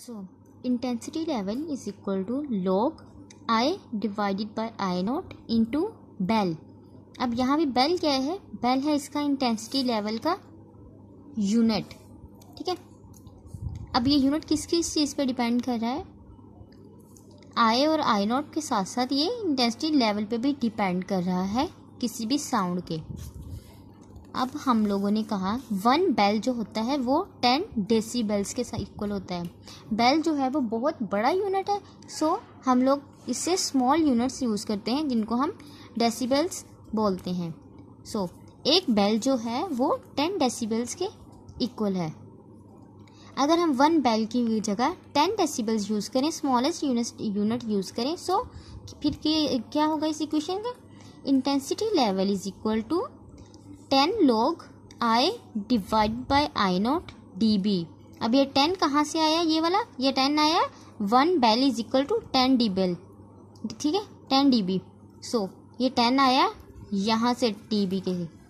So intensity level is equal to log I divided by I naught into bell. अब यहाँ भी bell क्या है बेल है इसका इंटेंसिटी लेवल का यूनिट ठीक है अब ये यूनिट किस किस चीज़ पे डिपेंड कर रहा है आई और आई नॉट के साथ साथ ये इंटेंसिटी लेवल पे भी डिपेंड कर रहा है किसी भी साउंड के अब हम लोगों ने कहा वन बेल जो होता है वो टेन डेसी बेल्स के साथ इक्वल होता है बेल जो है वो बहुत बड़ा यूनिट है सो हम लोग इससे स्मॉल यूनिट्स यूज़ करते हैं जिनको हम डेसीबेल्स बोलते हैं सो so, एक बेल जो है वो टेन डेसीबेल्स के इक्वल है अगर हम वन बेल की जगह टेन डेसीबल्स यूज़ करें स्मॉलेस्ट यूनिट यूनिट यूज़ करें सो so, फिर क्या होगा इस इक्वेशन का intensity level is equal to ten log I divide by I naught D B अब ये टेन कहाँ से आया ये वाला ये टेन आया one bel is equal to ten decibel ठीक है टेन डी बी सो ये टेन आया यहाँ से डी बी के